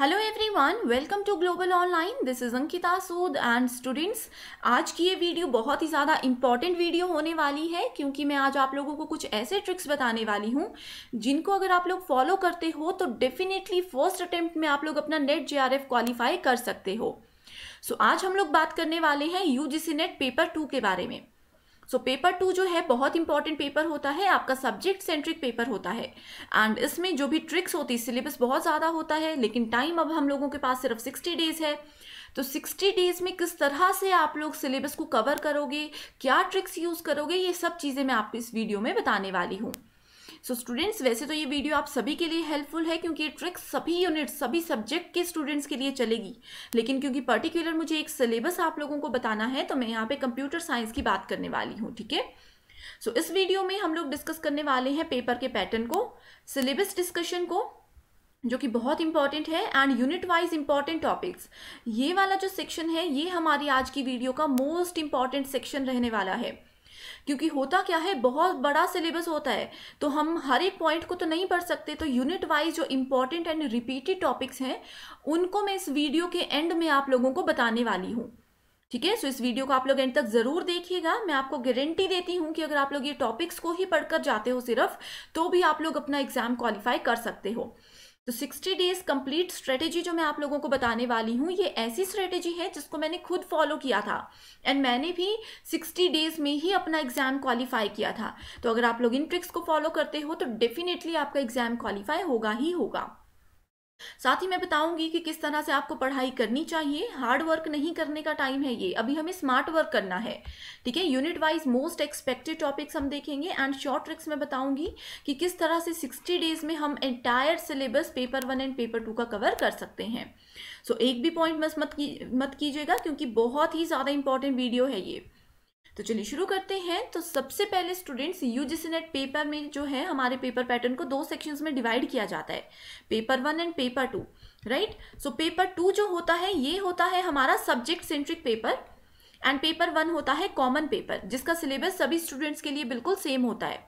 Hello everyone welcome to global online this is Ankita Sood and students आज की ये video बहुत ही ज़्यादा इंपॉर्टेंट वीडियो होने वाली है क्योंकि मैं आज आप लोगों को कुछ ऐसे ट्रिक्स बताने वाली हूँ जिनको अगर आप लोग फॉलो करते हो तो डेफिनेटली फर्स्ट अटेम्प्ट में आप लोग अपना नेट जे क्वालिफाई कर सकते हो सो so, आज हम लोग बात करने वाले हैं यू नेट पेपर टू के बारे में सो पेपर टू जो है बहुत इंपॉर्टेंट पेपर होता है आपका सब्जेक्ट सेंट्रिक पेपर होता है एंड इसमें जो भी ट्रिक्स होती है सिलेबस बहुत ज़्यादा होता है लेकिन टाइम अब हम लोगों के पास सिर्फ सिक्सटी डेज है तो सिक्सटी डेज में किस तरह से आप लोग सिलेबस को कवर करोगे क्या ट्रिक्स यूज़ करोगे ये सब चीज़ें मैं आपको इस वीडियो में बताने वाली हूँ सो so, स्टूडेंट्स वैसे तो ये वीडियो आप सभी के लिए हेल्पफुल है क्योंकि ये ट्रिक्स सभी यूनिट सभी सब्जेक्ट के स्टूडेंट्स के लिए चलेगी लेकिन क्योंकि पर्टिकुलर मुझे एक सिलेबस आप लोगों को बताना है तो मैं यहाँ पे कंप्यूटर साइंस की बात करने वाली हूँ ठीक है सो इस वीडियो में हम लोग डिस्कस करने वाले हैं पेपर के पैटर्न को सिलेबस डिस्कशन को जो कि बहुत इंपॉर्टेंट है and unit wise important topics ये वाला जो सेक्शन है ये हमारी आज की वीडियो का मोस्ट इंपॉर्टेंट सेक्शन रहने वाला है क्योंकि होता क्या है बहुत बड़ा सिलेबस होता है तो हम हर एक पॉइंट को तो नहीं पढ़ सकते तो यूनिट वाइज जो इंपॉर्टेंट एंड रिपीटेड टॉपिक्स हैं उनको मैं इस वीडियो के एंड में आप लोगों को बताने वाली हूँ ठीक है सो इस वीडियो को आप लोग एंड तक जरूर देखिएगा मैं आपको गारंटी देती हूँ कि अगर आप लोग ये टॉपिक्स को ही पढ़कर जाते हो सिर्फ तो भी आप लोग अपना एग्जाम क्वालिफाई कर सकते हो तो 60 डेज कंप्लीट स्ट्रेटेजी जो मैं आप लोगों को बताने वाली हूँ ये ऐसी स्ट्रेटेजी है जिसको मैंने खुद फॉलो किया था एंड मैंने भी 60 डेज में ही अपना एग्जाम क्वालिफाई किया था तो अगर आप लोग इन ट्रिक्स को फॉलो करते हो तो डेफिनेटली आपका एग्जाम क्वालिफाई होगा ही होगा साथ ही मैं बताऊंगी कि किस तरह से आपको पढ़ाई करनी चाहिए हार्ड वर्क नहीं करने का टाइम है ये अभी हमें स्मार्ट वर्क करना है ठीक है unit wise most expected topics हम देखेंगे एंड शॉर्ट ट्रिक्स मैं बताऊंगी कि किस तरह से 60 डेज में हम entire syllabus paper one and paper two का कवर कर सकते हैं सो so, एक भी पॉइंट मत की मत कीजिएगा क्योंकि बहुत ही ज़्यादा इंपॉर्टेंट वीडियो है ये तो चलिए शुरू करते हैं तो सबसे पहले स्टूडेंट्स यूजीसी नेट पेपर में जो है हमारे पेपर पैटर्न को दो सेक्शंस में डिवाइड किया जाता है paper one and paper two right so paper two जो होता है ये होता है हमारा subject centric paper and paper one होता है कॉमन पेपर जिसका सिलेबस सभी स्टूडेंट्स के लिए बिल्कुल सेम होता है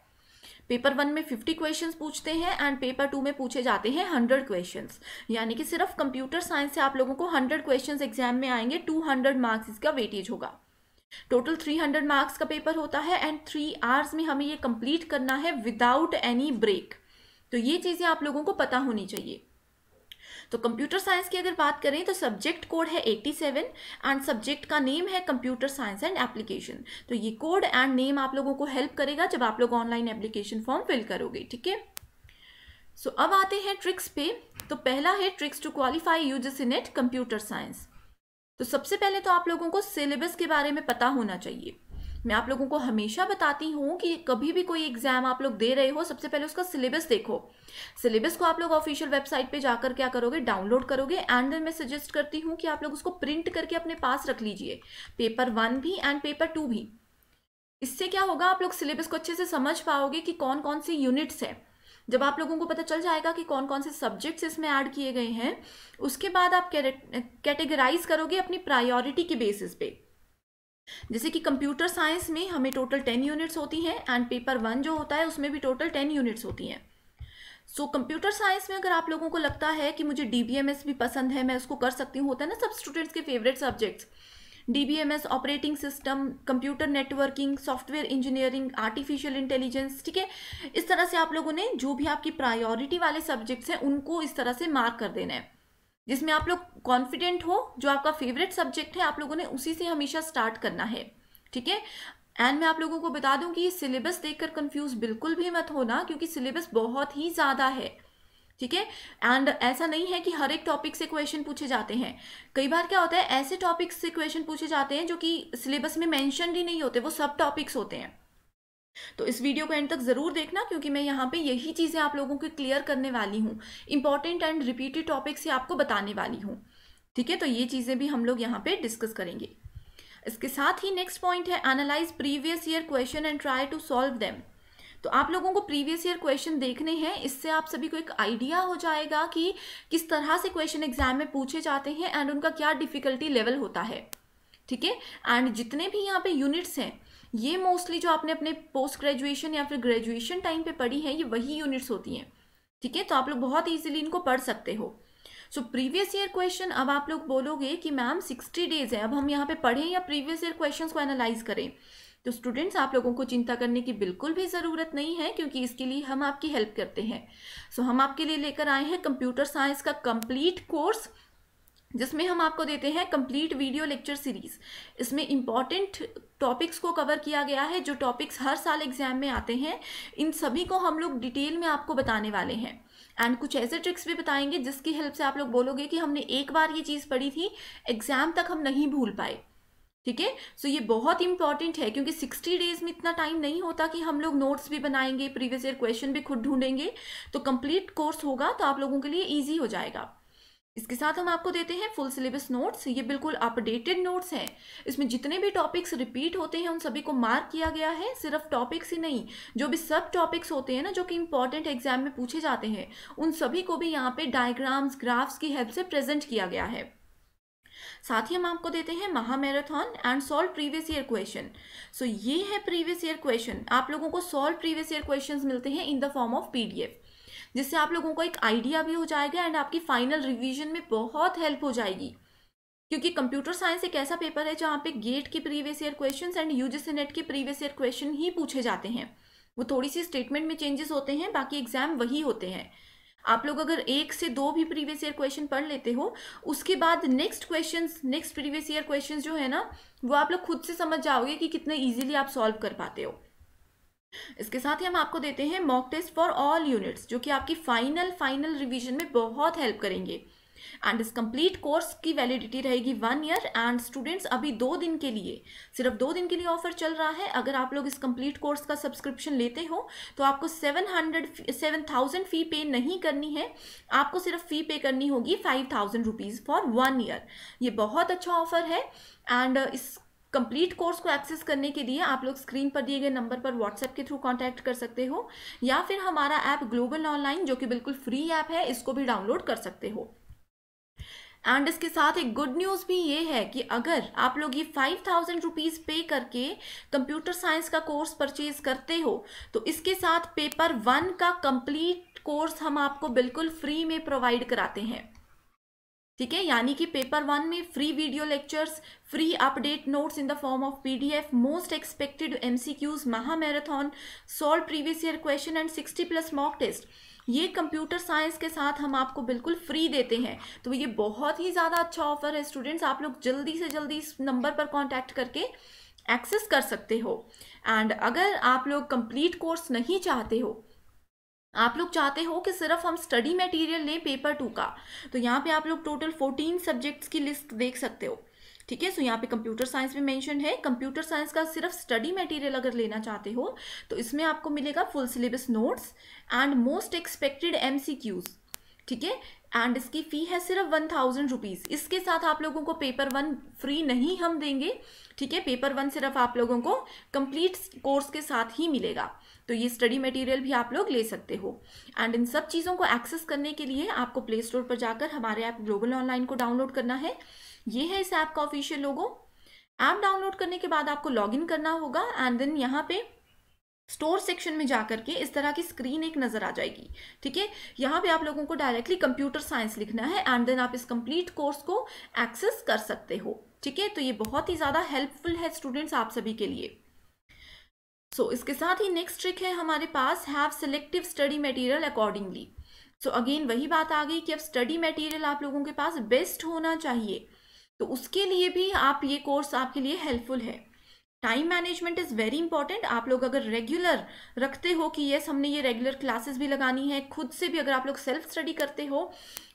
पेपर वन में फिफ्टी क्वेश्चंस पूछते हैं एंड पेपर टू में पूछे जाते हैं हंड्रेड क्वेश्चंस यानी कि सिर्फ कंप्यूटर साइंस से आप लोगों को हंड्रेड क्वेश्चंस एग्जाम में आएंगे टू हंड्रेड मार्क्स इसका वेटेज होगा टोटल 300 मार्क्स का पेपर होता है एंड थ्री आवर्स में हमें ये कंप्लीट करना है विदाउट एनी ब्रेक तो ये चीज़ें आप लोगों को पता होनी चाहिए तो कंप्यूटर साइंस की अगर बात करें तो सब्जेक्ट कोड है 87 एंड सब्जेक्ट का नेम है कंप्यूटर साइंस एंड एप्लीकेशन तो ये कोड एंड नेम आप लोगों को हेल्प करेगा जब आप लोग ऑनलाइन एप्लीकेशन फॉर्म फिल करोगे ठीक है सो अब आते हैं ट्रिक्स पे तो पहला है tricks to qualify users in at computer science तो सबसे पहले तो आप लोगों को सिलेबस के बारे में पता होना चाहिए मैं आप लोगों को हमेशा बताती हूँ कि कभी भी कोई एग्जाम आप लोग दे रहे हो सबसे पहले उसका सिलेबस देखो सिलेबस को आप लोग ऑफिशियल वेबसाइट पे जाकर क्या करोगे डाउनलोड करोगे एंड देन मैं सजेस्ट करती हूँ कि आप लोग उसको प्रिंट करके अपने पास रख लीजिए पेपर वन भी एंड पेपर टू भी इससे क्या होगा आप लोग सिलेबस को अच्छे से समझ पाओगे कि कौन कौन सी यूनिट्स है जब आप लोगों को पता चल जाएगा कि कौन कौन से सब्जेक्ट्स इसमें ऐड किए गए हैं उसके बाद आप कैटेगराइज करोगे अपनी प्रायोरिटी के बेसिस पे जैसे कि कंप्यूटर साइंस में हमें टोटल टेन यूनिट्स होती हैं एंड पेपर वन जो होता है उसमें भी टोटल टेन यूनिट्स होती हैं सो कंप्यूटर साइंस में अगर आप लोगों को लगता है कि मुझे डी भी पसंद है मैं उसको कर सकती हूँ होता है ना सब स्टूडेंट्स के favourite subjects DBMS operating system computer networking software engineering artificial intelligence ठीक है इस तरह से आप लोगों ने जो भी आपकी प्रायोरिटी वाले सब्जेक्ट्स हैं उनको इस तरह से मार्क कर देना है जिसमें आप लोग कॉन्फिडेंट हो जो आपका फेवरेट सब्जेक्ट है आप लोगों ने उसी से हमेशा स्टार्ट करना है ठीक है एंड मैं आप लोगों को बता दूं कि ये सिलेबस देखकर कंफ्यूज बिल्कुल भी मत होना क्योंकि सिलेबस बहुत ही ज़्यादा है ठीक है एंड ऐसा नहीं है कि हर एक टॉपिक से क्वेश्चन पूछे जाते हैं कई बार क्या होता है ऐसे टॉपिक्स से क्वेश्चन पूछे जाते हैं जो कि सिलेबस में मैंशन ही नहीं होते वो सब टॉपिक्स होते हैं तो इस वीडियो को एंड तक ज़रूर देखना क्योंकि मैं यहाँ पे यही चीज़ें आप लोगों को क्लियर करने वाली हूँ इंपॉर्टेंट एंड रिपीटेड टॉपिक से आपको बताने वाली हूँ ठीक है तो ये चीज़ें भी हम लोग यहाँ पे डिस्कस करेंगे इसके साथ ही नेक्स्ट पॉइंट है analyse previous year question and try to solve them तो आप लोगों को प्रीवियस ईयर क्वेश्चन देखने हैं इससे आप सभी को एक आइडिया हो जाएगा कि किस तरह से क्वेश्चन एग्जाम में पूछे जाते हैं एंड उनका क्या डिफिकल्टी लेवल होता है ठीक है एंड जितने भी यहाँ पे यूनिट्स हैं ये मोस्टली जो आपने अपने पोस्ट ग्रेजुएशन या फिर ग्रेजुएशन टाइम पे पढ़ी है ये वही यूनिट्स होती हैं ठीक है तो आप लोग बहुत ईजिली इनको पढ़ सकते हो सो प्रीवियस ईयर क्वेश्चन अब आप लोग बोलोगे कि मैम सिक्सटी डेज है अब हम यहाँ पे पढ़ें या प्रीवियस ईयर क्वेश्चन को एनालाइज करें तो स्टूडेंट्स आप लोगों को चिंता करने की बिल्कुल भी ज़रूरत नहीं है क्योंकि इसके लिए हम आपकी हेल्प करते हैं सो so, हम आपके लिए लेकर आए हैं कंप्यूटर साइंस का कंप्लीट कोर्स जिसमें हम आपको देते हैं कंप्लीट वीडियो लेक्चर सीरीज इसमें इम्पॉर्टेंट टॉपिक्स को कवर किया गया है जो टॉपिक्स हर साल एग्जाम में आते हैं इन सभी को हम लोग डिटेल में आपको बताने वाले हैं एंड कुछ ऐसे ट्रिक्स भी बताएंगे जिसकी हेल्प से आप लोग बोलोगे कि हमने एक बार ये चीज़ पढ़ी थी एग्ज़ाम तक हम नहीं भूल पाए ठीक है सो ये बहुत इंपॉर्टेंट है क्योंकि 60 डेज में इतना टाइम नहीं होता कि हम लोग नोट्स भी बनाएंगे प्रीवियस ईयर क्वेश्चन भी खुद ढूंढेंगे तो कंप्लीट कोर्स होगा तो आप लोगों के लिए ईजी हो जाएगा इसके साथ हम आपको देते हैं फुल सिलेबस नोट्स ये बिल्कुल अपडेटेड नोट्स हैं इसमें जितने भी टॉपिक्स रिपीट होते हैं उन सभी को मार्क किया गया है सिर्फ टॉपिक्स ही नहीं जो भी सब टॉपिक्स होते हैं ना जो कि इंपॉर्टेंट एग्जाम में पूछे जाते हैं उन सभी को भी यहाँ पे डायग्राम्स ग्राफ्स की हेल्प से प्रेजेंट किया गया है साथ ही हम आपको देते हैं महामैराथन and solve previous year question so ये है प्रीवियस ईयर क्वेश्चन आप लोगों को सॉल्व प्रीवियस ईयर क्वेश्चन मिलते हैं in the form of P जिससे आप लोगों को एक आइडिया भी हो जाएगा एंड आपकी फाइनल रिविजन में बहुत हेल्प हो जाएगी क्योंकि कंप्यूटर साइंस एक ऐसा पेपर है जहाँ पे गेट के previous year questions and UGC NET के प्रीवियस ईयर क्वेश्चन ही पूछे जाते हैं वो थोड़ी सी स्टेटमेंट में चेंजेस होते हैं बाकी एग्जाम वही होते हैं आप लोग अगर एक से दो भी प्रीवियस ईयर क्वेश्चन पढ़ लेते हो उसके बाद next question next previous year question जो है ना वो आप लोग खुद से समझ जाओगे कि कितने ईजिली आप सॉल्व कर पाते हो इसके साथ ही हम आपको देते हैं mock test for all units जो कि आपकी फाइनल फाइनल रिवीजन में बहुत हेल्प करेंगे एंड इस कंप्लीट कोर्स की वैलिडिटी रहेगी वन ईयर एंड स्टूडेंट्स अभी दो दिन के लिए सिर्फ दो दिन के लिए ऑफर चल रहा है अगर आप लोग इस कंप्लीट कोर्स का सब्सक्रिप्शन लेते हो तो आपको seven hundred seven thousand fee pay नहीं करनी है आपको सिर्फ फ़ी पे करनी होगी five thousand rupees for one year ये बहुत अच्छा ऑफर है एंड uh, इस कंप्लीट कोर्स को एक्सेस करने के लिए आप लोग स्क्रीन पर दिए गए नंबर पर व्हाट्सएप के थ्रू कांटेक्ट कर सकते हो या फिर हमारा ऐप ग्लोबल ऑनलाइन जो कि बिल्कुल फ्री ऐप है इसको भी डाउनलोड कर सकते हो एंड इसके साथ एक गुड न्यूज़ भी ये है कि अगर आप लोग ये फाइव थाउजेंड रुपीज़ पे करके कंप्यूटर साइंस का कोर्स परचेज करते हो तो इसके साथ पेपर वन का कंप्लीट कोर्स हम आपको बिल्कुल फ्री में प्रोवाइड कराते हैं ठीक है यानी कि पेपर वन में free video lectures free update notes in the form of PDF most expected MCQs महामैराथन solve previous year question and sixty plus mock test ये कंप्यूटर साइंस के साथ हम आपको बिल्कुल फ्री देते हैं तो ये बहुत ही ज़्यादा अच्छा ऑफर है स्टूडेंट्स आप लोग जल्दी से जल्दी इस नंबर पर कॉन्टैक्ट करके एक्सेस कर सकते हो एंड अगर आप लोग कंप्लीट कोर्स नहीं चाहते हो आप लोग चाहते हो कि सिर्फ हम स्टडी मटेरियल लें पेपर टू का तो यहाँ पे आप लोग टोटल फोर्टीन सब्जेक्ट्स की लिस्ट देख सकते हो ठीक है सो यहाँ पे कंप्यूटर साइंस में मेंशन है कंप्यूटर साइंस का सिर्फ स्टडी मटेरियल अगर लेना चाहते हो तो इसमें आपको मिलेगा full syllabus notes and most expected M ठीक है एंड इसकी फ़ी है सिर्फ वन थाउजेंड रुपीज़ इसके साथ आप लोगों को पेपर वन फ्री नहीं हम देंगे ठीक है पेपर वन सिर्फ आप लोगों को कंप्लीट कोर्स के साथ ही मिलेगा तो ये स्टडी मटेरियल भी आप लोग ले सकते हो एंड इन सब चीज़ों को एक्सेस करने के लिए आपको प्ले स्टोर पर जाकर हमारे ऐप ग्लोबल ऑनलाइन को डाउनलोड करना है ये है इस ऐप का ऑफिशियल लोगो ऐप डाउनलोड करने के बाद आपको लॉगिन करना होगा एंड देन यहाँ पे स्टोर सेक्शन में जा करके इस तरह की स्क्रीन एक नज़र आ जाएगी ठीक है यहाँ पे आप लोगों को डायरेक्टली कंप्यूटर साइंस लिखना है एंड देन आप इस कंप्लीट कोर्स को एक्सेस कर सकते हो ठीक है तो ये बहुत ही ज़्यादा हेल्पफुल है स्टूडेंट्स आप सभी के लिए सो so, इसके साथ ही नेक्स्ट ट्रिक है हमारे पास have selective study material accordingly so again वही बात आ गई कि अब स्टडी मटेरियल आप लोगों के पास बेस्ट होना चाहिए तो उसके लिए भी आप ये कोर्स आपके लिए हेल्पफुल है time management is very important आप लोग अगर रेगुलर रखते हो कि येस हमने ये रेगुलर क्लासेस भी लगानी है खुद से भी अगर आप लोग सेल्फ स्टडी करते हो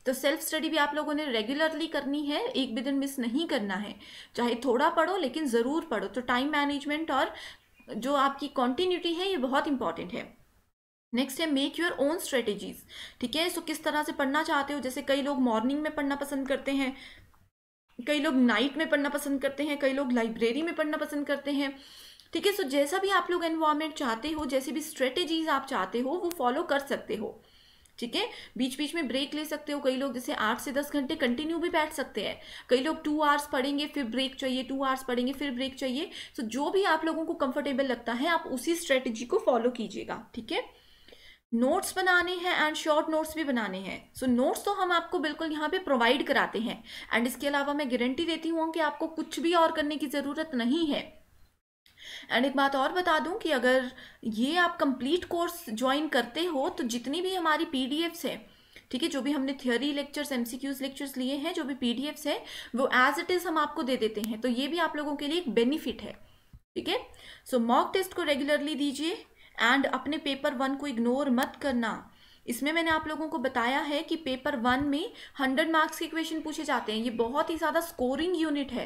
तो सेल्फ स्टडी भी आप लोगों ने रेगुलरली करनी है एक भी दिन मिस नहीं करना है चाहे थोड़ा पढ़ो लेकिन ज़रूर पढ़ो तो टाइम मैनेजमेंट और जो आपकी कॉन्टीन्यूटी है ये बहुत इंपॉर्टेंट है नेक्स्ट है मेक योर ओन स्ट्रेटेजीज ठीक है सो किस तरह से पढ़ना चाहते हो जैसे कई लोग मॉर्निंग में पढ़ना पसंद करते हैं कई लोग नाइट में पढ़ना पसंद करते हैं कई लोग लाइब्रेरी में पढ़ना पसंद करते हैं ठीक है सो जैसा भी आप लोग एनवायरमेंट चाहते हो जैसी भी स्ट्रेटेजीज आप चाहते हो वो फॉलो कर सकते हो ठीक है बीच बीच में ब्रेक ले सकते हो कई लोग जैसे आठ से दस घंटे कंटिन्यू भी बैठ सकते हैं कई लोग टू आवर्स पढ़ेंगे फिर ब्रेक चाहिए टू आवर्स पढ़ेंगे फिर ब्रेक चाहिए सो so, जो भी आप लोगों को कंफर्टेबल लगता है आप उसी स्ट्रेटेजी को फॉलो कीजिएगा ठीक है नोट्स बनाने हैं एंड शॉर्ट नोट्स भी बनाने हैं सो so, नोट्स तो हम आपको बिल्कुल यहाँ पे प्रोवाइड कराते हैं एंड इसके अलावा मैं गारंटी देती हूँ कि आपको कुछ भी और करने की ज़रूरत नहीं है एंड एक बात और बता दूं कि अगर ये आप कंप्लीट कोर्स ज्वाइन करते हो तो जितनी भी हमारी पी डी एफ्स है ठीक है जो भी हमने थियोरी लेक्चर्स क्यूज लेक्चर्स लिए हैं जो भी एफ्स है वो एज इट इज हम आपको दे देते हैं तो ये भी आप लोगों के लिए एक बेनिफिट है ठीक है सो मॉक टेस्ट को रेगुलरली दीजिए एंड अपने पेपर वन को इग्नोर मत करना इसमें मैंने आप लोगों को बताया है कि पेपर वन में हंड्रेड मार्क्स के क्वेश्चन पूछे जाते हैं ये बहुत ही ज़्यादा स्कोरिंग यूनिट है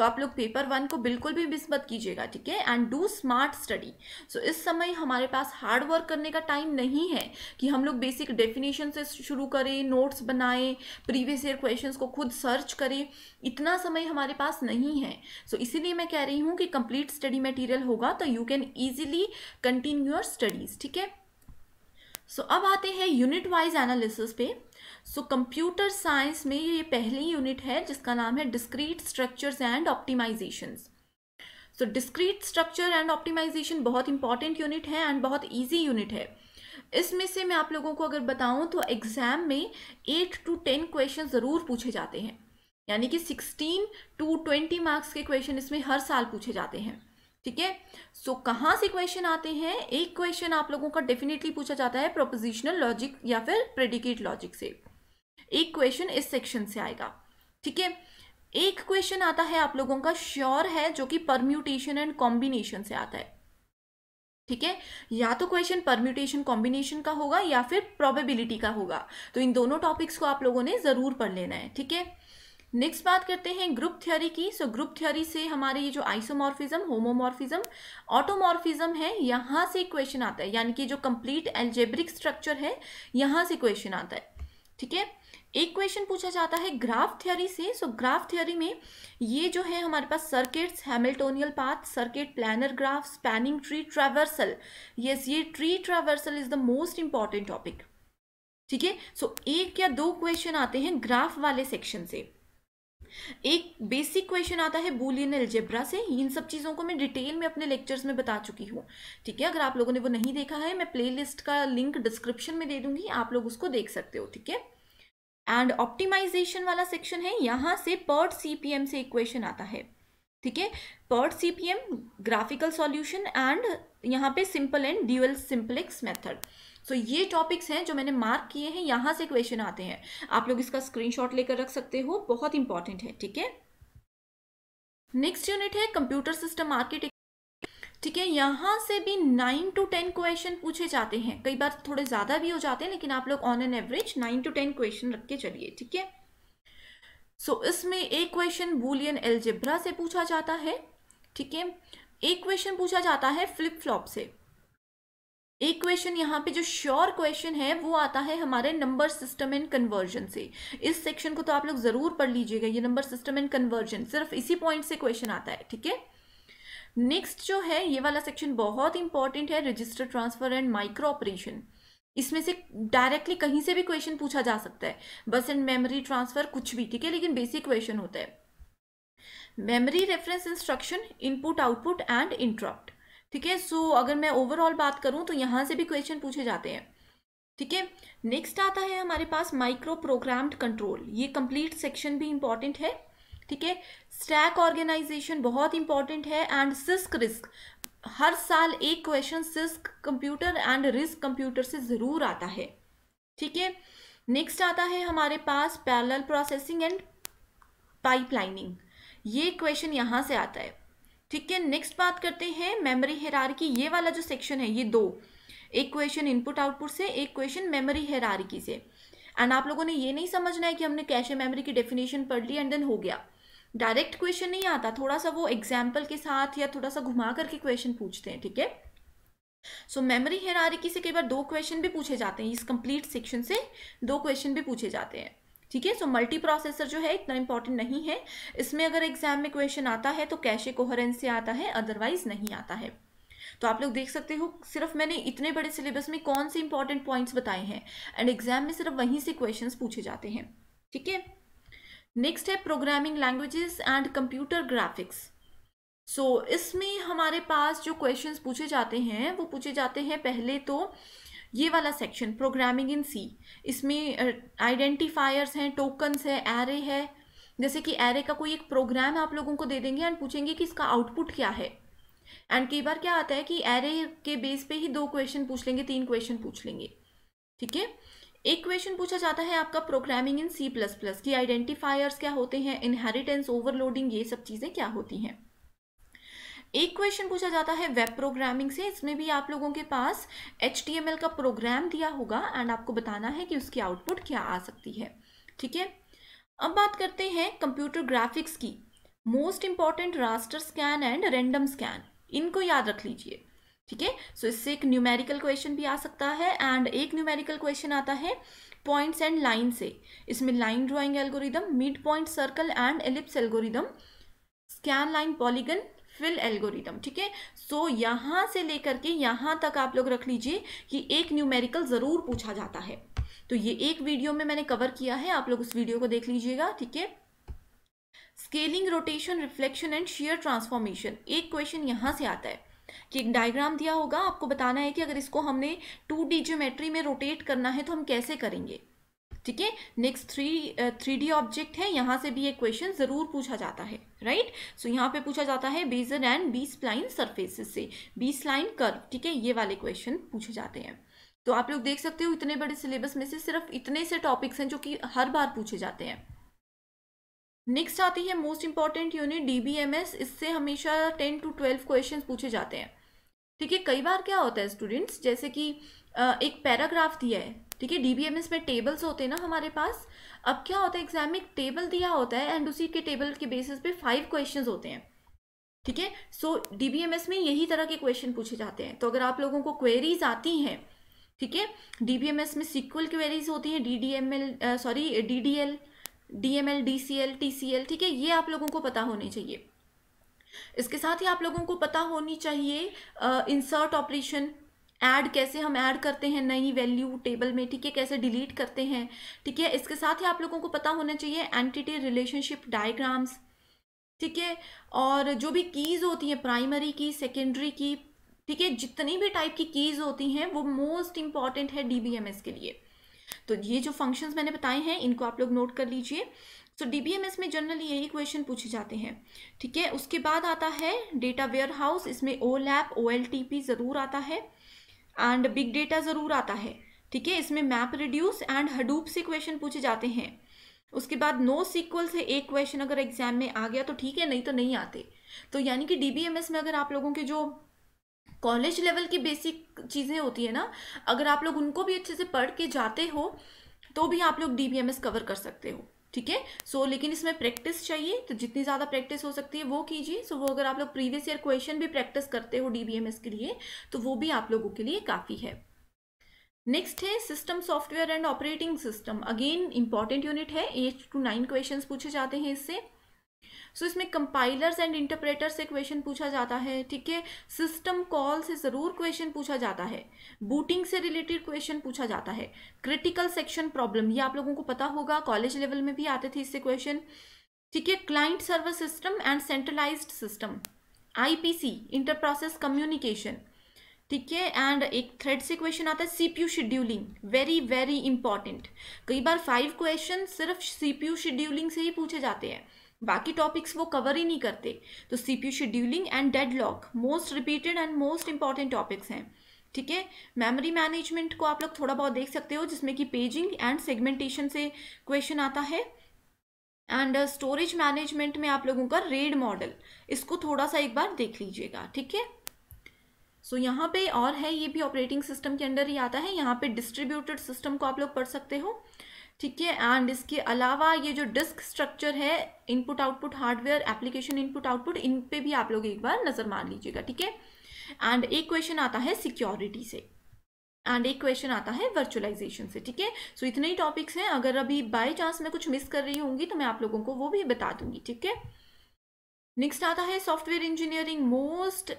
तो आप लोग पेपर वन को बिल्कुल भी मिस मत कीजिएगा ठीक है and do smart study so इस समय हमारे पास हार्ड वर्क करने का टाइम नहीं है कि हम लोग बेसिक डेफिनेशन से शुरू करें नोट्स बनाएं प्रीवियस ईयर क्वेश्चंस को खुद सर्च करें इतना समय हमारे पास नहीं है सो so, इसीलिए मैं कह रही हूँ कि कंप्लीट स्टडी मटेरियल होगा तो you can easily continue your studies ठीक है सो अब आते हैं यूनिट वाइज एनालिसिस पे सो कंप्यूटर साइंस में ये पहली यूनिट है जिसका नाम है discrete structures and optimization so discrete structure and optimization बहुत इंपॉर्टेंट यूनिट है एंड बहुत ईजी यूनिट है इसमें से मैं आप लोगों को अगर बताऊं तो एग्जाम में एट टू टेन क्वेश्चन ज़रूर पूछे जाते हैं यानी कि सिक्सटीन टू ट्वेंटी मार्क्स के क्वेश्चन इसमें हर साल पूछे जाते हैं ठीक है सो कहाँ से क्वेश्चन आते हैं एक क्वेश्चन आप लोगों का डेफिनेटली पूछा जाता है प्रोपोजिशनल लॉजिक या फिर प्रेडिकेट लॉजिक से एक क्वेश्चन इस सेक्शन से आएगा ठीक है एक क्वेश्चन आता है आप लोगों का श्योर है जो कि परम्यूटेशन एंड कॉम्बिनेशन से आता है ठीक है या तो क्वेश्चन परम्यूटेशन कॉम्बिनेशन का होगा या फिर प्रोबेबिलिटी का होगा तो इन दोनों टॉपिक्स को आप लोगों ने ज़रूर पढ़ लेना है ठीक है नेक्स्ट बात करते हैं ग्रुप थ्योरी की सो ग्रुप थ्योरी से हमारे ये जो आइसोमॉर्फिज्म होमोमॉर्फिज्म ऑटोमॉर्फिज्म है यहाँ से क्वेश्चन आता है यानी कि जो कंप्लीट एल्जेब्रिक स्ट्रक्चर है यहाँ से क्वेश्चन आता है ठीक है एक क्वेश्चन पूछा जाता है ग्राफ थ्योरी से सो ग्राफ थ्योरी में ये जो है हमारे पास circuits Hamiltonian path circuit planar graph spanning tree traversal yes ये tree traversal is the most important topic ठीक है सो एक या दो क्वेश्चन आते हैं ग्राफ वाले सेक्शन से एक बेसिक क्वेश्चन आता है बुलियन एल्जेब्रा से इन सब चीज़ों को मैं डिटेल में अपने लेक्चर्स में बता चुकी हूँ ठीक है अगर आप लोगों ने वो नहीं देखा है मैं प्लेलिस्ट का लिंक डिस्क्रिप्शन में दे दूंगी आप लोग उसको देख सकते हो ठीक है एंड ऑप्टिमाइजेशन वाला सेक्शन है यहाँ से पर्ट सीपीएम से इक्वेशन आता है ठीक है PERT CPM graphical solution and यहाँ पे simple and dual simplex method so ये टॉपिक्स हैं जो मैंने मार्क किए हैं यहाँ से क्वेश्चन आते हैं आप लोग इसका स्क्रीनशॉट लेकर रख सकते हो बहुत इंपॉर्टेंट है ठीक है नेक्स्ट यूनिट है कंप्यूटर सिस्टम आर्किटेक्ट ठीक है यहाँ से भी नाइन टू टेन क्वेश्चन पूछे जाते हैं कई बार थोड़े ज़्यादा भी हो जाते हैं लेकिन आप लोग on an average nine to ten question रख के चलिए ठीक है सो इसमें एक क्वेश्चन बुलियन एल्जेब्रा से पूछा जाता है ठीक है एक क्वेश्चन पूछा जाता है फ्लिप फ्लॉप से एक क्वेश्चन यहाँ पे जो श्योर क्वेश्चन है वो आता है हमारे नंबर सिस्टम एंड कन्वर्जन से इस सेक्शन को तो आप लोग ज़रूर पढ़ लीजिएगा ये नंबर सिस्टम एंड कन्वर्जन सिर्फ इसी पॉइंट से क्वेश्चन आता है ठीक है नेक्स्ट जो है ये वाला सेक्शन बहुत इंपॉर्टेंट है register transfer and micro operation इसमें से डायरेक्टली कहीं से भी क्वेश्चन पूछा जा सकता है बस एंड मेमोरी ट्रांसफर कुछ भी ठीक है लेकिन बेसिक क्वेश्चन होता है memory reference instruction input output and interrupt ठीक है सो अगर मैं ओवरऑल बात करूं तो यहाँ से भी क्वेश्चन पूछे जाते हैं ठीक है नेक्स्ट आता है हमारे पास माइक्रो प्रोग्राम्ड कंट्रोल ये कंप्लीट सेक्शन भी इंपॉर्टेंट है ठीक है स्टैक ऑर्गेनाइजेशन बहुत इंपॉर्टेंट है एंड सिस्क रिस्क हर साल एक question CISC computer and RISC computer से ज़रूर आता है ठीक है नेक्स्ट आता है हमारे पास पैरल प्रोसेसिंग एंड पाइपलाइनिंग ये क्वेश्चन यहाँ से आता है ठीक है नेक्स्ट बात करते हैं मेमोरी की ये वाला जो सेक्शन है ये दो एक क्वेश्चन इनपुट आउटपुट से एक क्वेश्चन मेमोरी हेरार से एंड आप लोगों ने ये नहीं समझना है कि हमने कैशे मेमोरी की डेफिनेशन पढ़ ली एंड देन हो गया डायरेक्ट क्वेश्चन नहीं आता थोड़ा सा वो एग्जाम्पल के साथ या थोड़ा सा घुमा करके क्वेश्चन पूछते हैं ठीक है सो मेमोरी हेरारिकी से कई बार दो क्वेश्चन भी पूछे जाते हैं इस कंप्लीट सेक्शन से दो क्वेश्चन भी पूछे जाते हैं ठीक है सो मल्टी प्रोसेसर जो है इतना इंपॉर्टेंट नहीं है इसमें अगर एग्जाम में क्वेश्चन आता है तो कैशे कोहरेंस से आता है अदरवाइज नहीं आता है तो आप लोग देख सकते हो सिर्फ मैंने इतने बड़े सिलेबस में कौन से इंपॉर्टेंट पॉइंट्स बताए हैं एंड एग्जाम में सिर्फ वहीं से क्वेश्चंस पूछे जाते हैं ठीक है नेक्स्ट है programming languages and computer graphics so इसमें हमारे पास जो क्वेश्चंस पूछे जाते हैं वो पूछे जाते हैं पहले तो ये वाला सेक्शन प्रोग्रामिंग इन सी इसमें आइडेंटिफायर्स हैं टोकन्स है एरे है जैसे कि एरे का कोई एक प्रोग्राम आप लोगों को दे देंगे एंड पूछेंगे कि इसका आउटपुट क्या है एंड कई बार क्या आता है कि एरे के बेस पे ही दो क्वेश्चन पूछ लेंगे तीन क्वेश्चन पूछ लेंगे ठीक है एक क्वेश्चन पूछा जाता है आपका programming in C plus plus की आइडेंटिफायर्स क्या होते हैं इनहेरिटेंस ओवरलोडिंग ये सब चीज़ें क्या होती हैं एक क्वेश्चन पूछा जाता है वेब प्रोग्रामिंग से इसमें भी आप लोगों के पास एच का प्रोग्राम दिया होगा एंड आपको बताना है कि उसकी आउटपुट क्या आ सकती है ठीक है अब बात करते हैं कंप्यूटर ग्राफिक्स की most important raster scan and random scan इनको याद रख लीजिए ठीक है सो इससे एक न्यूमेरिकल क्वेश्चन भी आ सकता है एंड एक न्यूमेरिकल क्वेश्चन आता है पॉइंट्स एंड लाइन से इसमें line drawing algorithm mid point circle and ellipse algorithm scan line polygon fill algorithm ठीक है सो यहाँ से लेकर के यहाँ तक आप लोग रख लीजिए कि एक न्यूमेरिकल ज़रूर पूछा जाता है तो ये एक वीडियो में मैंने कवर किया है आप लोग उस वीडियो को देख लीजिएगा ठीक है scaling rotation reflection and shear transformation एक क्वेश्चन यहाँ से आता है कि एक डायग्राम दिया होगा आपको बताना है कि अगर इसको हमने टू डी ज्योमेट्री में रोटेट करना है तो हम कैसे करेंगे ठीक है next three three D object है यहाँ से भी एक क्वेश्चन जरूर पूछा जाता है राइट right? सो so, यहाँ पे पूछा जाता है Bezier and B spline surfaces से बी स्लाइन कर ठीक है ये वाले क्वेश्चन पूछे जाते हैं तो आप लोग देख सकते हो इतने बड़े सिलेबस में से सिर्फ इतने से टॉपिक्स हैं जो कि हर बार पूछे जाते हैं नेक्स्ट आती है मोस्ट इंपॉर्टेंट यूनिट डीबीएमएस इससे हमेशा टेन टू ट्वेल्व क्वेश्चन पूछे जाते हैं ठीक है कई बार क्या होता है स्टूडेंट्स जैसे कि एक पैराग्राफ दिया है ठीक है डीबीएमएस में टेबल्स होते हैं ना हमारे पास अब क्या होता है एग्जाम में एक टेबल दिया होता है एंड उसी के टेबल के बेसिस पे फाइव क्वेश्चन होते हैं ठीक है सो डीबीएमएस में यही तरह के क्वेश्चन पूछे जाते हैं तो अगर आप लोगों को क्वेरीज आती हैं ठीक है डीबीएमएस में सिक्वल क्वेरीज होती हैं D D sorry D D M L D C L T C L ठीक है ये आप लोगों को पता होने चाहिए इसके साथ ही आप लोगों को पता होनी चाहिए इंसर्ट ऑपरेशन ऐड कैसे हम ऐड करते हैं नई वैल्यू टेबल में ठीक है कैसे डिलीट करते हैं ठीक है इसके साथ ही आप लोगों को पता होना चाहिए एंटिटी रिलेशनशिप डायग्राम्स ठीक है और जो भी कीज़ होती हैं प्राइमरी की सेकेंडरी की ठीक है जितनी भी टाइप की कीज़ होती हैं वो मोस्ट इंपॉर्टेंट है डी के लिए तो ये जो फंक्शंस मैंने बताए हैं इनको आप लोग नोट कर लीजिए सो so, डीबीएमएस में जनरली यही क्वेश्चन पूछे जाते हैं ठीक है उसके बाद आता है डेटा वेयर हाउस इसमें OLAP O L T P ज़रूर आता है एंड बिग डेटा ज़रूर आता है ठीक है इसमें मैप रिड्यूस एंड हडूप से क्वेश्चन पूछे जाते हैं उसके बाद नो no सीक्वल से एक क्वेश्चन अगर एग्जाम में आ गया तो ठीक है नहीं तो नहीं आते तो यानी कि डीबीएमएस में अगर आप लोगों के जो कॉलेज लेवल की बेसिक चीज़ें होती है ना अगर आप लोग उनको भी अच्छे से पढ़ के जाते हो तो भी आप लोग डी कवर कर सकते हो ठीक है सो लेकिन इसमें प्रैक्टिस चाहिए तो जितनी ज़्यादा प्रैक्टिस हो सकती है वो कीजिए सो वो अगर आप लोग प्रीवियस ईयर क्वेश्चन भी प्रैक्टिस करते हो डी के लिए तो वो भी आप लोगों के लिए काफ़ी है नेक्स्ट है system software and operating system again important unit है एट टू नाइन क्वेश्चन पूछे जाते हैं इससे सो so, इसमें कंपाइलर्स एंड इंटरप्रेटर से क्वेश्चन पूछा जाता है ठीक है सिस्टम कॉल से ज़रूर क्वेश्चन पूछा जाता है बूटिंग से रिलेटेड क्वेश्चन पूछा जाता है क्रिटिकल सेक्शन प्रॉब्लम ये आप लोगों को पता होगा कॉलेज लेवल में भी आते थे इससे क्वेश्चन ठीक है client server system and centralize system IPC inter process communication ठीक है एंड एक थ्रेड से क्वेश्चन आता है CPU scheduling very very important कई बार फाइव क्वेश्चन सिर्फ सीपीयू शेड्यूलिंग से ही पूछे जाते हैं बाकी टॉपिक्स वो कवर ही नहीं करते तो CPU scheduling and deadlock most repeated and most important topics हैं ठीक है मेमोरी मैनेजमेंट को आप लोग थोड़ा बहुत देख सकते हो जिसमें कि पेजिंग एंड सेगमेंटेशन से क्वेश्चन आता है एंड स्टोरेज मैनेजमेंट में आप लोगों का रेड मॉडल इसको थोड़ा सा एक बार देख लीजिएगा ठीक है सो so, यहाँ पे और है ये भी ऑपरेटिंग सिस्टम के अंडर ही आता है यहाँ पे डिस्ट्रीब्यूटेड सिस्टम को आप लोग पढ़ सकते हो ठीक है एंड इसके अलावा ये जो डिस्क स्ट्रक्चर है input output hardware application input output इन पे भी आप लोग एक बार नज़र मार लीजिएगा ठीक है एंड एक क्वेश्चन आता है सिक्योरिटी से एंड एक क्वेश्चन आता है वर्चुअलाइजेशन से ठीक है सो इतने ही टॉपिक्स हैं अगर अभी बाई चांस मैं कुछ मिस कर रही होंगी तो मैं आप लोगों को वो भी बता दूंगी ठीक है नेक्स्ट आता है software engineering most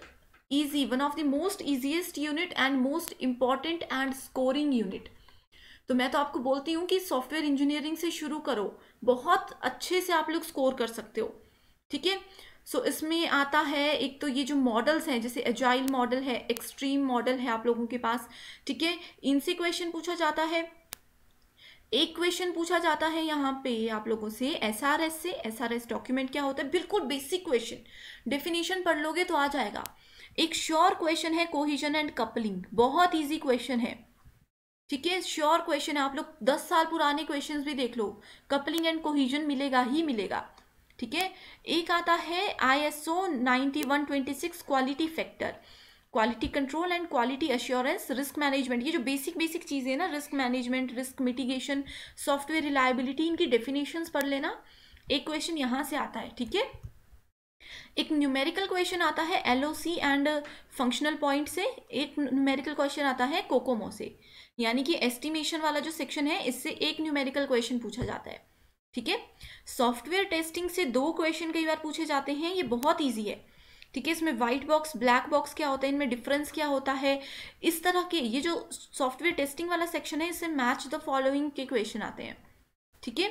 easy one of the most easiest unit and most important and scoring unit तो मैं तो आपको बोलती हूँ कि सॉफ्टवेयर इंजीनियरिंग से शुरू करो बहुत अच्छे से आप लोग स्कोर कर सकते हो ठीक है सो इसमें आता है एक तो ये जो मॉडल्स हैं जैसे एजाइल मॉडल है एक्सट्रीम मॉडल है आप लोगों के पास ठीक है इनसे क्वेश्चन पूछा जाता है एक क्वेश्चन पूछा जाता है यहाँ पे आप लोगों से एस आर एस से एस आर एस डॉक्यूमेंट क्या होता है बिल्कुल बेसिक क्वेश्चन डेफिनेशन पढ़ लोगे तो आ जाएगा एक श्योर क्वेश्चन है कोहिजन एंड कपलिंग बहुत ईजी क्वेश्चन है ठीक है श्योर क्वेश्चन है आप लोग दस साल पुराने क्वेश्चन भी देख लो कपलिंग एंड कोहिजन मिलेगा ही मिलेगा ठीक है एक आता है I S O ninety one twenty six quality factor quality control and quality assurance risk management ये जो बेसिक बेसिक चीज़ें ना risk management risk mitigation software reliability इनकी डेफिनेशंस पढ़ लेना एक क्वेश्चन यहाँ से आता है ठीक है एक न्यूमेरिकल क्वेश्चन आता है एल एंड फंक्शनल पॉइंट से एक न्यूमेरिकल क्वेश्चन आता है कोकोमो से यानी कि एस्टिमेशन वाला जो सेक्शन है इससे एक न्यूमेरिकल क्वेश्चन पूछा जाता है ठीक है सॉफ्टवेयर टेस्टिंग से दो क्वेश्चन कई बार पूछे जाते हैं ये बहुत ईजी है ठीक है इसमें वाइट बॉक्स ब्लैक बॉक्स क्या होता है इनमें डिफरेंस क्या होता है इस तरह के ये जो सॉफ्टवेयर टेस्टिंग वाला सेक्शन है इससे मैच द फॉलोइंग के क्वेश्चन आते हैं ठीक है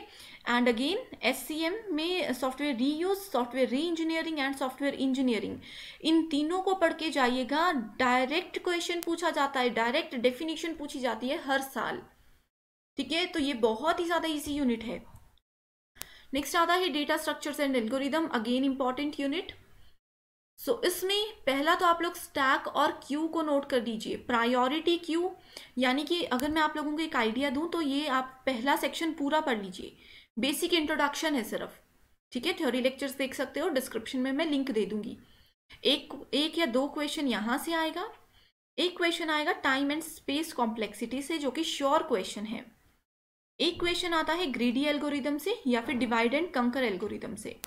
एंड अगेन एस में software reuse software re engineering and software engineering इन तीनों को पढ़ के जाइएगा डायरेक्ट क्वेश्चन पूछा जाता है डायरेक्ट डेफिनेशन पूछी जाती है हर साल ठीक है तो ये बहुत ही ज़्यादा इजी यूनिट है नेक्स्ट आता है data structures and algorithm again important unit so so, इसमें पहला तो आप लोग स्टैक और क्यू को नोट कर दीजिए प्रायोरिटी क्यू यानी कि अगर मैं आप लोगों को एक आइडिया दूं तो ये आप पहला सेक्शन पूरा पढ़ लीजिए बेसिक इंट्रोडक्शन है सिर्फ ठीक है थ्योरी लेक्चर्स देख सकते हो डिस्क्रिप्शन में मैं लिंक दे दूंगी एक एक या दो क्वेश्चन यहाँ से आएगा एक क्वेश्चन आएगा टाइम एंड स्पेस कॉम्प्लेक्सिटी से जो कि श्योर क्वेश्चन है एक क्वेश्चन आता है ग्रीडी एल्गोरिदम से या फिर डिवाइड एंड कंकर एल्गोरिदम से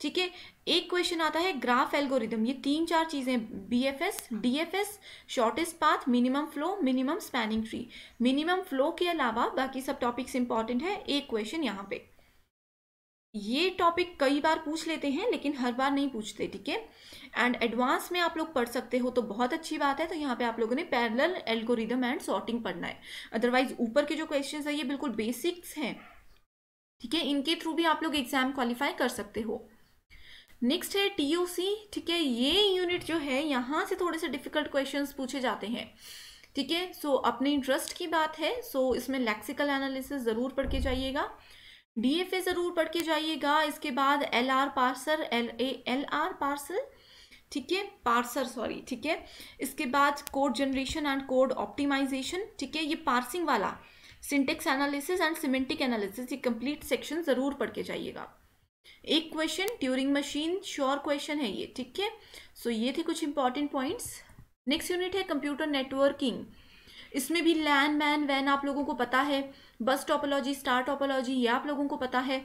ठीक है एक क्वेश्चन आता है ग्राफ एल्गोरिदम ये तीन चार चीज़ें B F S D F S shortest path minimum flow minimum spanning tree minimum flow के अलावा बाकी सब टॉपिक्स इंपॉर्टेंट है एक क्वेश्चन यहाँ पे ये टॉपिक कई बार पूछ लेते हैं लेकिन हर बार नहीं पूछते ठीक है एंड एडवांस में आप लोग पढ़ सकते हो तो बहुत अच्छी बात है तो यहाँ पे आप लोगों ने पैरेलल एल्गोरिदम एंड सॉर्टिंग पढ़ना है अदरवाइज ऊपर के जो क्वेश्चंस है ये बिल्कुल बेसिक्स हैं ठीक है इनके थ्रू भी आप लोग एग्जाम क्वालिफाई कर सकते हो नेक्स्ट है टीओसी ठीक है ये यूनिट जो है यहाँ से थोड़े से डिफिकल्ट क्वेश्चन पूछे जाते हैं ठीक है सो अपने इंटरेस्ट की बात है सो so, इसमें लेक्सिकल एनालिसिस ज़रूर पढ़ के जाइएगा डीएफए ज़रूर पढ़ के जाइएगा इसके बाद L R parser L A L R parcel ठीक है पार्सर सॉरी ठीक है इसके बाद code generation and code optimization ठीक है ये पार्सिंग वाला syntax analysis and semantic analysis ये कंप्लीट सेक्शन ज़रूर पढ़ के जाइएगा एक question Turing machine sure question है ये ठीक है सो ये थे कुछ इंपॉर्टेंट पॉइंट्स नेक्स्ट यूनिट है कंप्यूटर नेटवर्किंग इसमें भी लैंड मैन वैन आप लोगों को पता है बस टॉपोलॉजी स्टार टॉपोलॉजी ये आप लोगों को पता है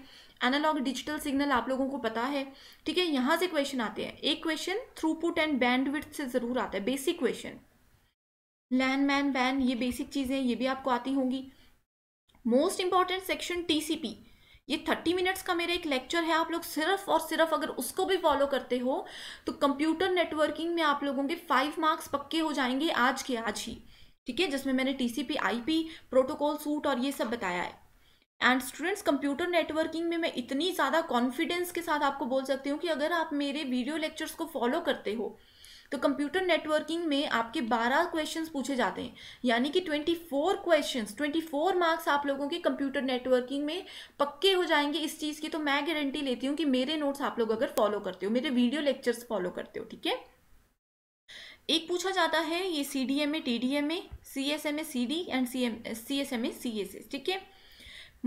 एनालॉग डिजिटल सिग्नल आप लोगों को पता है ठीक है यहाँ से क्वेश्चन आते हैं एक क्वेश्चन थ्रूपुट एंड बैंडविड्थ से ज़रूर आता है बेसिक क्वेश्चन लैंड मैन वैन ये बेसिक चीज़ें ये भी आपको आती होंगी मोस्ट इंपॉर्टेंट सेक्शन टीसीपी ये थर्टी मिनट्स का मेरा एक लेक्चर है आप लोग सिर्फ और सिर्फ अगर उसको भी फॉलो करते हो तो कंप्यूटर नेटवर्किंग में आप लोगों के फाइव मार्क्स पक्के हो जाएंगे आज के आज ही ठीक है जिसमें मैंने T C P I P protocol suite और ये सब बताया है एंड स्टूडेंट्स कंप्यूटर नेटवर्किंग में मैं इतनी ज़्यादा कॉन्फिडेंस के साथ आपको बोल सकती हूँ कि अगर आप मेरे वीडियो लेक्चर्स को फॉलो करते हो तो कंप्यूटर नेटवर्किंग में आपके बारह क्वेश्चन पूछे जाते हैं यानी कि twenty four question twenty four marks आप लोगों के कंप्यूटर नेटवर्किंग में पक्के हो जाएंगे इस चीज़ की तो मैं गारंटी लेती हूँ कि मेरे नोट्स आप लोग अगर फॉलो करते हो मेरे वीडियो लेक्चर्स फॉलो करते हो ठीक है एक पूछा जाता है ये C D M A T D M A C S M A C D and C M C S M A C S S ठीक है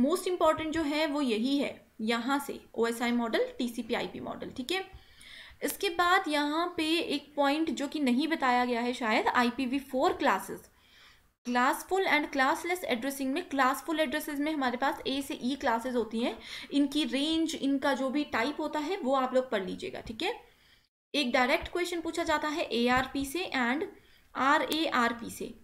मोस्ट इंपॉर्टेंट जो है वो यही है यहाँ से O S I model T C P I P model ठीक है इसके बाद यहाँ पे एक पॉइंट जो कि नहीं बताया गया है शायद I P V four classes classful and classless addressing में क्लासफुल एड्रेसेस में हमारे पास ए से ई क्लासेज क्लासेस होती हैं इनकी रेंज इनका जो भी टाइप होता है वो आप लोग पढ़ लीजिएगा ठीक है एक डायरेक्ट क्वेश्चन पूछा जाता है ए आर पी से and R A R P से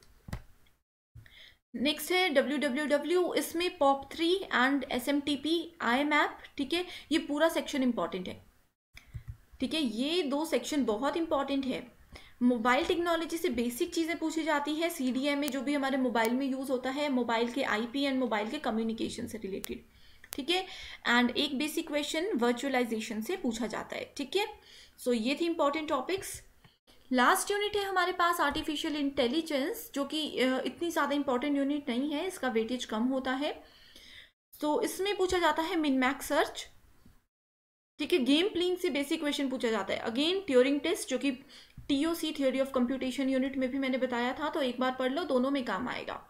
नेक्स्ट है डब्ल्यू डब्ल्यू डब्ल्यू इसमें POP three and S M T P IMAP ठीक है ये पूरा सेक्शन इंपॉर्टेंट है ठीक है ये दो सेक्शन बहुत इंपॉर्टेंट है मोबाइल टेक्नोलॉजी से बेसिक चीज़ें पूछी जाती है सी डी में जो भी हमारे मोबाइल में यूज़ होता है मोबाइल के पी एंड मोबाइल के कम्युनिकेशन से रिलेटेड ठीक है एंड एक बेसिक क्वेश्चन वर्चुअलाइजेशन से पूछा जाता है ठीक है सो ये थी इंपॉर्टेंट टॉपिक्स लास्ट यूनिट है हमारे पास आर्टिफिशियल इंटेलिजेंस जो कि इतनी ज़्यादा इंपॉर्टेंट यूनिट नहीं है इसका वेटेज कम होता है तो so, इसमें पूछा जाता है मिनमैक्स सर्च ठीक है गेम प्लेइंग से बेसिक क्वेश्चन पूछा जाता है अगेन ट्योरिंग टेस्ट जो कि TOC theory of computation unit में भी मैंने बताया था तो एक बार पढ़ लो दोनों में काम आएगा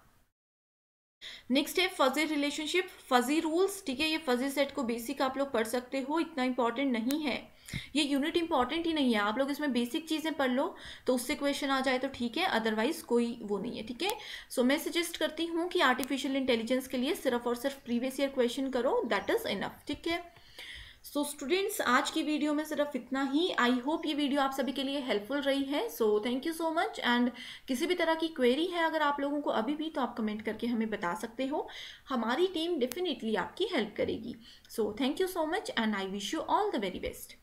नेक्स्ट है फजी रिलेशनशिप फजी रूल्स ठीक है ये फजी सेट को बेसिक आप लोग पढ़ सकते हो इतना इंपॉर्टेंट नहीं है ये यूनिट इंपॉर्टेंट ही नहीं है आप लोग इसमें बेसिक चीज़ें पढ़ लो तो उससे क्वेश्चन आ जाए तो ठीक है अदरवाइज कोई वो नहीं है ठीक है सो मैं सजेस्ट करती हूँ कि आर्टिफिशियल इंटेलिजेंस के लिए सिर्फ और सिर्फ प्रीवियस ईयर क्वेश्चन करो दैट इज़ इनफ ठीक है सो so, स्टूडेंट्स आज की वीडियो में सिर्फ इतना ही आई होप ये वीडियो आप सभी के लिए हेल्पफुल रही है so thank you so much and किसी भी तरह की क्वेरी है अगर आप लोगों को अभी भी तो आप कमेंट करके हमें बता सकते हो हमारी टीम डेफिनेटली आपकी हेल्प करेगी so thank you so much and I wish you all the very best